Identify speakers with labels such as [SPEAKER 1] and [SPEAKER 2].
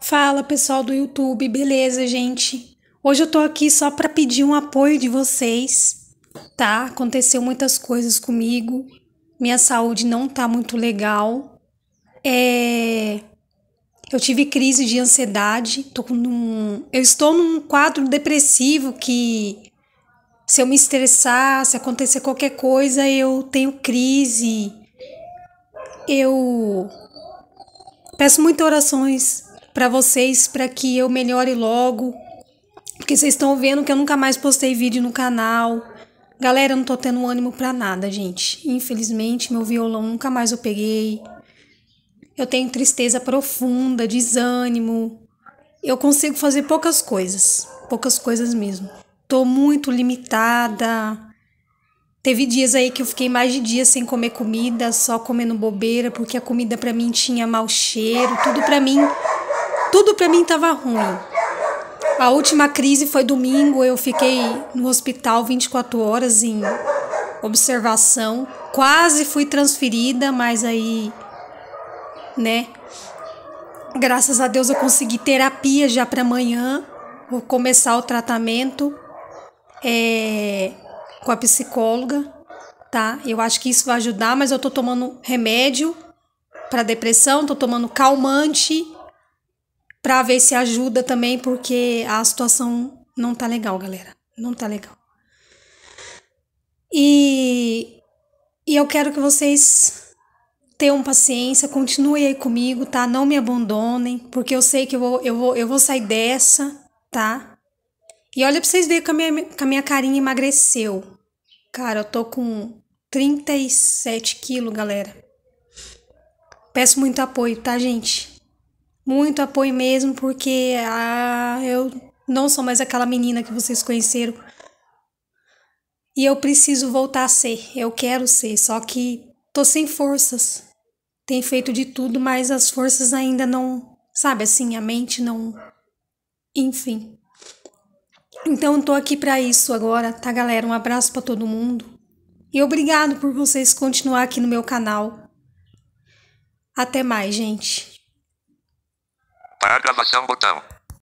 [SPEAKER 1] Fala pessoal do YouTube, beleza, gente? Hoje eu tô aqui só para pedir um apoio de vocês, tá? Aconteceu muitas coisas comigo, minha saúde não tá muito legal. É... Eu tive crise de ansiedade, tô com um... eu estou num quadro depressivo que se eu me estressar, se acontecer qualquer coisa, eu tenho crise. Eu peço muitas orações para vocês para que eu melhore logo. Porque vocês estão vendo que eu nunca mais postei vídeo no canal. Galera, eu não tô tendo ânimo para nada, gente. Infelizmente, meu violão nunca mais eu peguei. Eu tenho tristeza profunda, desânimo. Eu consigo fazer poucas coisas, poucas coisas mesmo. Tô muito limitada. Teve dias aí que eu fiquei mais de dias sem comer comida, só comendo bobeira, porque a comida para mim tinha mau cheiro, tudo para mim tudo para mim estava ruim. A última crise foi domingo, eu fiquei no hospital 24 horas em observação. Quase fui transferida, mas aí, né? Graças a Deus eu consegui terapia já para amanhã. Vou começar o tratamento é, com a psicóloga, tá? Eu acho que isso vai ajudar, mas eu tô tomando remédio para depressão, tô tomando calmante para ver se ajuda também, porque a situação não tá legal, galera. Não tá legal. E, e eu quero que vocês tenham paciência, continuem aí comigo, tá? Não me abandonem, porque eu sei que eu vou, eu vou, eu vou sair dessa, tá? E olha pra vocês verem que a minha, que a minha carinha emagreceu. Cara, eu tô com 37 quilos, galera. Peço muito apoio, tá, gente? muito apoio mesmo, porque ah, eu não sou mais aquela menina que vocês conheceram. E eu preciso voltar a ser, eu quero ser, só que tô sem forças. Tenho feito de tudo, mas as forças ainda não, sabe assim, a mente não. Enfim. Então tô aqui para isso agora, tá galera? Um abraço para todo mundo. E obrigado por vocês continuar aqui no meu canal. Até mais, gente. Carga, ação, botão.